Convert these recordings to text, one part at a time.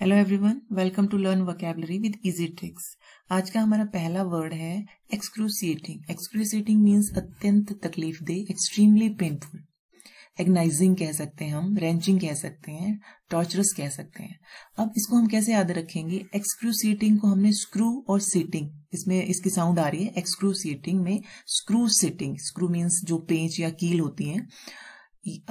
hello everyone welcome to learn vocabulary with easy tricks आज का हमारा पहला वर्ड है एक्सक्रूसिएटिंग एक्सक्रूसिएटिंग मींस अत्यंत तकलीफ दे एक्सट्रीमली पेनफुल एग्नाइजिंग कह सकते हैं हम रेंचिंग कह सकते हैं टॉर्चरस कह सकते हैं अब इसको हम कैसे याद रखेंगे एक्सक्रूसिएटिंग को हमने स्क्रू और सीटिंग इसमें इसकी साउंड आ रही है एक्सक्रूसिएटिंग में स्क्रू सीटिंग स्क्रू मीन्स जो पेंच या कील होती है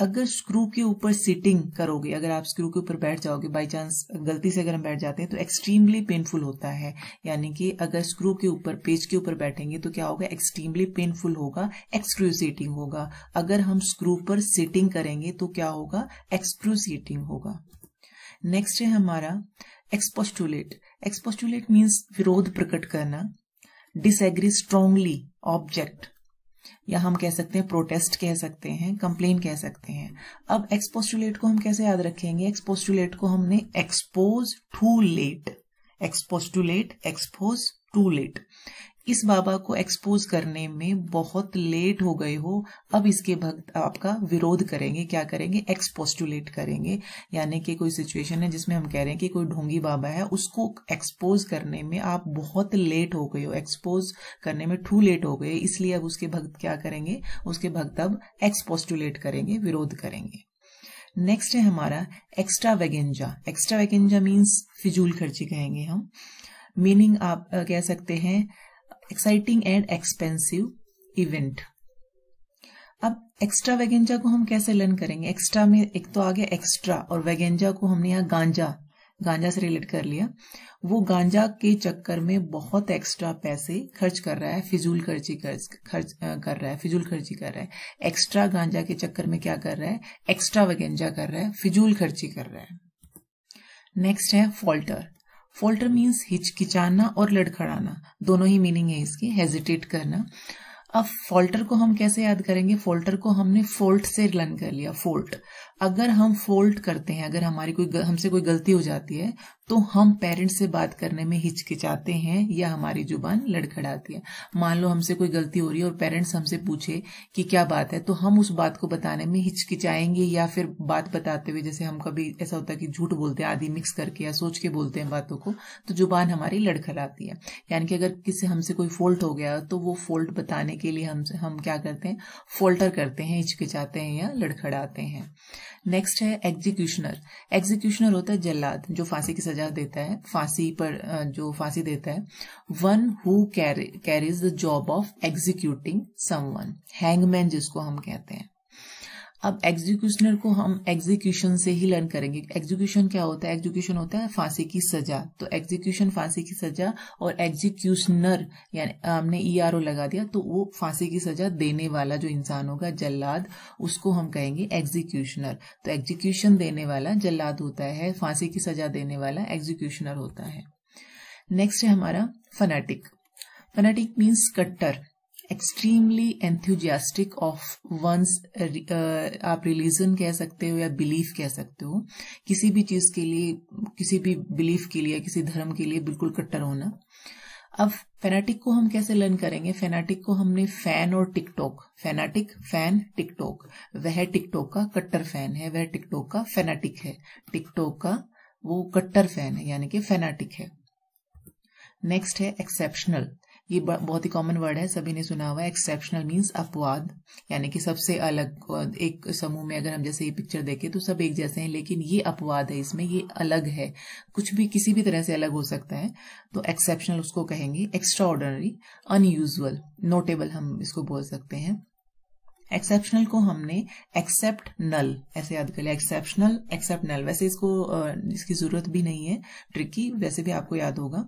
अगर स्क्रू के ऊपर सिटिंग करोगे अगर आप स्क्रू के ऊपर बैठ जाओगे बाई चांस गलती से अगर हम बैठ जाते हैं तो एक्सट्रीमली पेनफुल होता है यानी कि अगर स्क्रू के ऊपर पेज के ऊपर बैठेंगे तो क्या होगा एक्सट्रीमली पेनफुल होगा एक्सक्रूसिएटिंग होगा अगर हम स्क्रू पर सिटिंग करेंगे तो क्या होगा एक्सक्रूसिएटिंग होगा नेक्स्ट है हमारा एक्सपोस्टुलेट एक्सपोस्टुलेट मीन्स विरोध प्रकट करना डिसएग्री स्ट्रांगली ऑब्जेक्ट या हम कह सकते हैं प्रोटेस्ट कह सकते हैं कंप्लेन कह सकते हैं अब एक्सपोस्टुलेट को हम कैसे याद रखेंगे एक्सपोस्टुलेट को हमने expose to late expostulate expose to late इस बाबा को एक्सपोज करने में बहुत लेट हो गए हो अब इसके भक्त आपका विरोध करेंगे क्या करेंगे एक्सपोस्टुलेट करेंगे यानी कि कोई सिचुएशन है जिसमें हम कह रहे हैं कि कोई ढोंगी बाबा है उसको एक्सपोज करने में आप बहुत लेट हो गए हो एक्सपोज करने में टू लेट हो गए इसलिए अब उसके भक्त क्या करेंगे उसके भक्त अब एक्सपोस्टुलेट करेंगे विरोध करेंगे नेक्स्ट है हमारा extravaganza extravaganza means फिजूल खर्ची कहेंगे हम मीनिंग आप कह सकते हैं एक्साइटिंग एंड एक्सपेंसिव इवेंट अब एक्स्ट्रा वेगेंजा को हम कैसे लर्न करेंगे एक्स्ट्रा में एक तो आ गया एक्स्ट्रा और वेगेंजा को हमने यहाँ गांजा गांजा से रिलेट कर लिया वो गांजा के चक्कर में बहुत एक्स्ट्रा पैसे खर्च कर रहा है फिजूल खर्ची कर, खर्च कर रहा है फिजूल खर्ची कर रहा है एक्स्ट्रा गांजा के चक्कर में क्या कर रहा है एक्स्ट्रा वेगेंजा कर रहा है फिजूल खर्ची कर रहा है नेक्स्ट है फॉल्टर फोल्टर मीन्स हिचकिचाना और लड़खड़ाना दोनों ही मीनिंग है इसकी हेजिटेट करना अब फोल्टर को हम कैसे याद करेंगे फोल्टर को हमने फोल्ट से लर्न कर लिया फोल्ट अगर हम फोल्ट करते हैं अगर हमारी कोई हमसे कोई गलती हो जाती है तो हम पेरेंट्स से बात करने में हिचकिचाते हैं या हमारी जुबान लड़खड़ाती है मान लो हमसे कोई गलती हो रही है और पेरेंट्स हमसे पूछे कि क्या बात है तो हम उस बात को बताने में हिचकिचाएंगे या फिर बात बताते हुए जैसे हम कभी ऐसा होता है कि झूठ बोलते हैं आदि मिक्स करके या सोच के बोलते हैं बातों को तो जुबान हमारी लड़खड़ाती है यानी कि अगर किसी हमसे कोई फॉल्ट हो गया तो वो फॉल्ट बताने के लिए हम हम क्या करते हैं फोल्टर करते हैं हिचकिचाते हैं या लड़खड़ाते हैं नेक्स्ट है एग्जीक्यूशनर एग्जीक्यूशनर होता है जल्लाद जो फांसी की सजा देता है फांसी पर जो फांसी देता है one who carries the job of executing someone hangman जिसको हम कहते हैं अब एग्जीक्यूशनर को हम एग्जीक्यूशन से ही लर्न करेंगे एग्जीक्यूशन क्या होता है एग्जीक्यूशन होता है फांसी की सजा तो एग्जीक्यूशन फांसी की सजा और एग्जीक्यूशनर यानी हमने ई आर ओ लगा दिया तो वो फांसी की सजा देने वाला जो इंसान होगा जल्लाद उसको हम कहेंगे एग्जीक्यूशनर तो एग्जीक्यूशन देने वाला जल्लाद होता है फांसी की सजा देने वाला एग्जीक्यूशनर होता है नेक्स्ट है हमारा फनाटिक फनाटिक मीन्स कट्टर एक्सट्रीमली एंथ्यूजियास्टिक ऑफ वंस आप रिलीजन कह सकते हो या बिलीफ कह सकते हो किसी भी चीज के लिए किसी भी बिलीफ के लिए किसी धर्म के लिए बिल्कुल कट्टर होना अब फेनाटिक को हम कैसे लर्न करेंगे फेनाटिक को हमने फैन और टिकटॉक फेनाटिक फैन टिकटॉक वह टिकटॉक का कट्टर फैन है वह टिकटॉक का फेनाटिक है टिकटॉक का वो कट्टर फैन है यानी कि फेनाटिक है नेक्स्ट है एक्सेप्शनल ये बहुत ही कॉमन वर्ड है सभी ने सुना हुआ है एक्सेप्शनल मीन्स अपवाद यानी कि सबसे अलग एक समूह में अगर हम जैसे ये पिक्चर देखें तो सब एक जैसे हैं लेकिन ये अपवाद है इसमें ये अलग है कुछ भी किसी भी तरह से अलग हो सकता है तो एक्सेप्शनल उसको कहेंगे एक्स्ट्रा ऑर्डनरी अनयूजल नोटेबल हम इसको बोल सकते हैं एक्सेप्शनल को हमने एक्सेप्ट नल ऐसे याद कर लिया एक्सेप्शनल एक्सेप्ट नल वैसे इसको इसकी जरूरत भी नहीं है ट्रिक की वैसे भी आपको याद होगा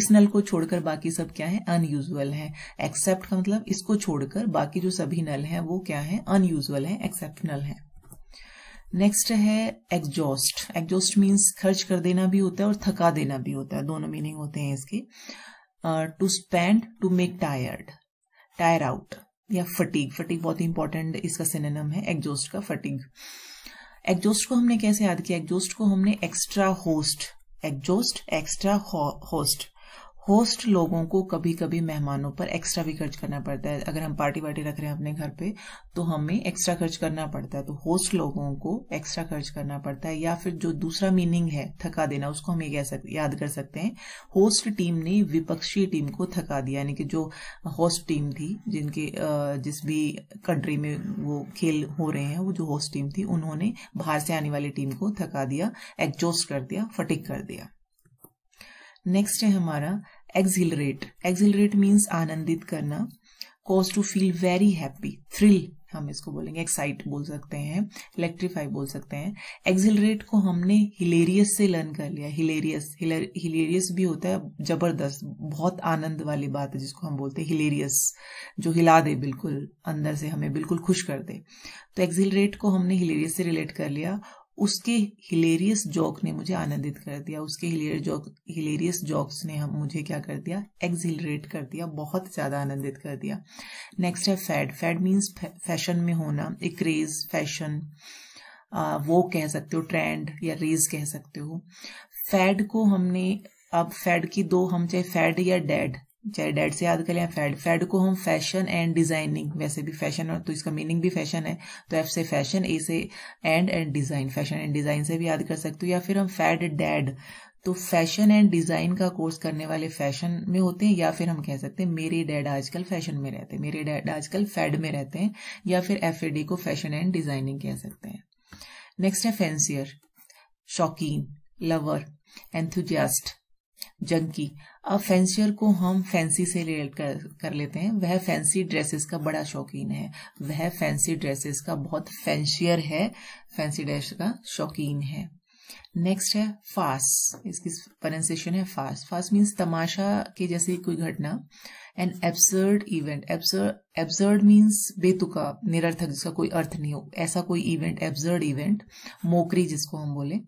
इस नल को छोड़कर बाकी सब क्या है अनयूजल है एक्सेप्ट का मतलब इसको छोड़कर बाकी जो सभी नल है वो क्या है अनयूजल है एक्सेप्शनल है नेक्स्ट है एग्जॉस्ट एग्जॉस्ट मीन्स खर्च कर देना भी होता है और थका देना भी होता है दोनों मीनिंग होते हैं इसके to spend to make tired tire out या फटीग फटीग बहुत ही इंपॉर्टेंट इसका सिनेनम है एग्जोस्ट का फटीग एग्जोस्ट को हमने कैसे याद किया एग्जोस्ट को हमने extra host exhaust extra host host लोगों को कभी कभी मेहमानों पर एक्स्ट्रा भी खर्च करना पड़ता है अगर हम पार्टी वार्टी रख रहे हैं अपने घर पे तो हमें एक्स्ट्रा खर्च करना पड़ता है तो होस्ट लोगों को एक्स्ट्रा खर्च करना पड़ता है या फिर जो दूसरा मीनिंग है थका देना उसको हम ये कह सकते याद कर सकते हैं होस्ट टीम ने विपक्षी टीम को थका दिया यानी कि जो होस्ट टीम थी जिनके जिस भी कंट्री में वो खेल हो रहे हैं वो जो होस्ट टीम थी उन्होंने बाहर से आने वाली टीम को थका दिया एग्जॉस्ट कर दिया फटिक कर दिया नेक्स्ट है हमारा एक्सिलरेट एक्सिलरेट मीन्स आनंदित करना cause to feel very happy thrill हम इसको बोलेंगे एक्साइट बोल सकते हैं इलेक्ट्रीफाई बोल सकते हैं एक्सिलरेट को हमने हिलेरियस से लर्न कर लिया हिलेरियस हिलेरियस भी होता है जबरदस्त बहुत आनंद वाली बात है जिसको हम बोलते हैं हिलेरियस जो हिला दे बिल्कुल अंदर से हमें बिल्कुल खुश कर दे तो एक्सिलरेट को हमने हिलेरियस से रिलेट कर लिया उसके हिलेरियस जॉक ने मुझे आनंदित कर दिया उसके हिलेरियस जॉक हिलेरियस जॉक्स ने हम मुझे क्या कर दिया एक्सिलरेट कर दिया बहुत ज़्यादा आनंदित कर दिया नेक्स्ट है फैड फैड मीन्स फैशन में होना एक क्रेज फैशन वो कह सकते हो ट्रेंड या रेज कह सकते हो फैड को हमने अब फैड की दो हम चाहे फैड या डैड चाहे डैड से याद कर लें फैड फैड को हम फैशन एंड डिजाइनिंग वैसे भी फैशन तो इसका मीनिंग भी फैशन है तो एफ से फैशन ए से and and design fashion and design से भी याद कर सकते हो या फिर हम फैड डैड तो फैशन एंड डिजाइन का कोर्स करने वाले फैशन में होते हैं या फिर हम कह सकते हैं मेरे डैड आजकल फैशन में रहते हैं मेरे डैड आजकल फैड में रहते हैं या फिर एफ को फैशन एंड डिजाइनिंग कह सकते हैं नेक्स्ट है फैंसियर शौकीन लवर एंथुजियास्ट जंकी अब फैंसियर को हम फैंसी से रिलेट कर, कर लेते हैं वह फैंसी ड्रेसेस का बड़ा शौकीन है वह फैंसी ड्रेसेस का बहुत फैंसियर है फैंसी ड्रेस का शौकीन है नेक्स्ट है फास इसकी प्रोनाउंसिएशन है फास फास मीन्स तमाशा के जैसे कोई घटना an absurd event absurd means बेतुका निरर्थक जिसका कोई अर्थ नहीं हो ऐसा कोई इवेंट एब्सर्ड इवेंट मोकरी जिसको हम बोले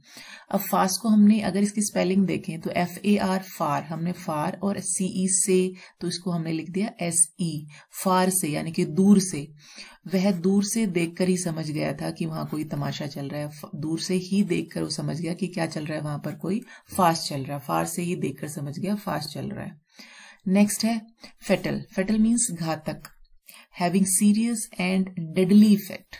अब फास को हमने अगर इसकी स्पेलिंग देखें तो एफ ए आर फार हमने फार और सीई e से तो इसको हमने लिख दिया एस ई e, फार से यानी कि दूर से वह दूर से देखकर ही समझ गया था कि वहां कोई तमाशा चल रहा है दूर से ही देखकर वो समझ गया गया कि क्या चल रहा है वहां पर कोई फास्ट चल रहा है फास्ट से ही देखकर समझ गया फास्ट चल रहा है नेक्स्ट है फेटल फेटल मीन्स घातक having serious and deadly effect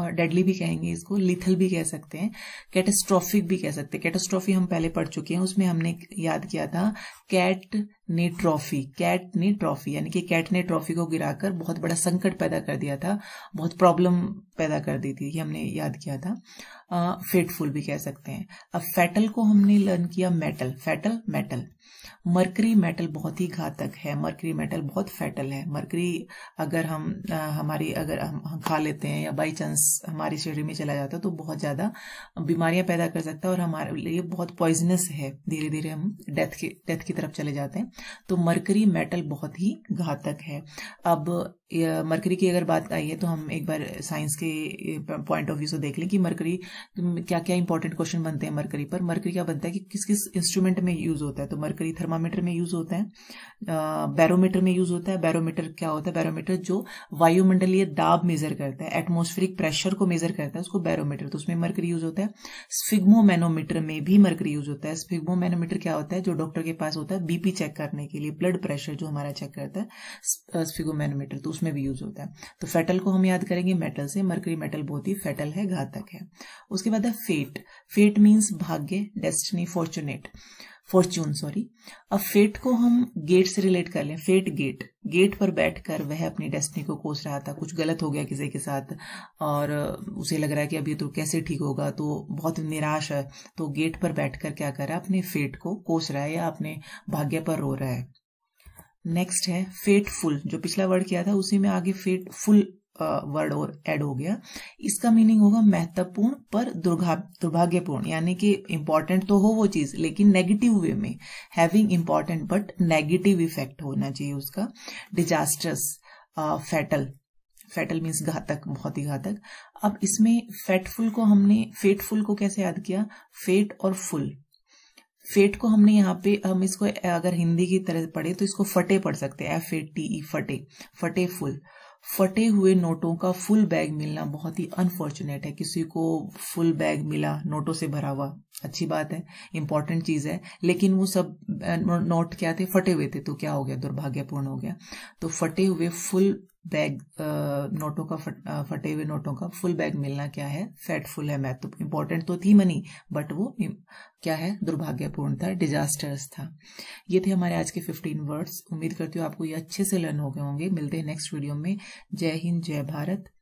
और डेडली भी कहेंगे इसको लिथल भी कह सकते हैं कैटेस्ट्रॉफिक भी कह सकते हैं कैटेस्ट्रॉफी हम पहले पढ़ चुके हैं उसमें हमने याद किया था कैट ने ट्रॉफी कैट ने ट्रॉफी यानी कि कैट ने ट्रॉफी को गिराकर बहुत बड़ा संकट पैदा कर दिया था बहुत प्रॉब्लम पैदा कर दी थी ये हमने याद किया था फेटफुल भी कह सकते हैं अब फैटल को हमने लर्न किया metal fatal metal mercury metal बहुत ही घातक है मरकरी मेटल बहुत फैटल है मरकरी अगर हम आ, हमारी अगर हम खा लेते हैं या बाई चांस हमारे शरीर में चला जाता है तो बहुत ज़्यादा बीमारियां पैदा कर सकता है और हमारे लिए बहुत पॉइजनस है धीरे धीरे हम डेथ की डेथ की तरफ चले जाते हैं तो मरकरी मेटल बहुत ही घातक है अब मरकरी की अगर बात आई है तो हम एक बार साइंस के पॉइंट ऑफ व्यू से देख लें कि मरकरी क्या क्या इंपॉर्टेंट क्वेश्चन बनते हैं मरकरी पर मरकरी क्या बनता है कि किस किस इंस्ट्रूमेंट में यूज होता है तो मरकरी थर्मामीटर में यूज होता है बैरोमीटर में यूज होता है बैरोमीटर क्या होता है बैरोमीटर जो वायुमंडलीय दाब मेजर करता है एटमोस्फेरिक प्रेशर को मेजर करता है उसको बैरोमीटर तो उसमें मरकरी यूज होता है स्फिग्मोमैनोमीटर में भी मरकरी यूज होता है स्फिग्मोमेनोमीटर क्या होता है जो डॉक्टर के पास होता है बीपी चेक करने के लिए ब्लड प्रेशर जो हमारा चेक करता है स्फिगोमेनोमीटर तो केस में भी यूज होता है तो फेटल को हम याद करेंगे मेटल से मरकरी मेटल बहुत ही फेटल है घातक है उसके बाद है फेट फेट मीन्स भाग्य डेस्टिनी फॉर्चुनेट फॉर्च्यून सॉरी अब फेट को हम गेट से रिलेट कर लें फेट गेट गेट पर बैठकर वह अपनी डेस्टिनी को कोस रहा था कुछ गलत हो गया किसी के साथ और उसे लग रहा है कि अब ये तो कैसे ठीक होगा तो बहुत निराश है तो गेट पर बैठकर क्या कर रहा है अपने फेट को कोस रहा है या अपने भाग्य पर रो रहा है नेक्स्ट है फेटफुल जो पिछला वर्ड किया था उसी में आगे फेटफुल वर्ड और एड हो गया इसका मीनिंग होगा महत्वपूर्ण पर दुर्भाग्यपूर्ण यानी कि इम्पोर्टेंट तो हो वो चीज लेकिन नेगेटिव वे में having important but negative effect होना चाहिए उसका डिजास्टर्स फैटल फैटल मीन्स घातक बहुत ही घातक अब इसमें फेटफुल को हमने फेटफुल को कैसे याद किया फेट और फुल फेट को हमने यहाँ पे हम इसको अगर हिंदी की तरह पढ़े तो इसको फटे पढ़ सकते हैं एफ ए टी ई फटे फटे फुल फटे हुए नोटों का फुल बैग मिलना बहुत ही अनफॉर्चुनेट है किसी को फुल बैग मिला नोटों से भरा हुआ अच्छी बात है इंपॉर्टेंट चीज है लेकिन वो सब नोट क्या थे फटे हुए थे तो क्या हो गया दुर्भाग्यपूर्ण हो गया तो फटे हुए फुल बैग नोटों का फट, फटे हुए नोटों का फुल बैग मिलना क्या है फैटफुल है मैथ तो इम्पोर्टेंट तो थी मनी बट वो क्या है दुर्भाग्यपूर्ण था डिजास्टर्स था ये थे हमारे आज के फिफ्टीन वर्ड्स उम्मीद करती हूँ आपको ये अच्छे से लर्न हो गए होंगे मिलते हैं नेक्स्ट वीडियो में जय हिंद जय भारत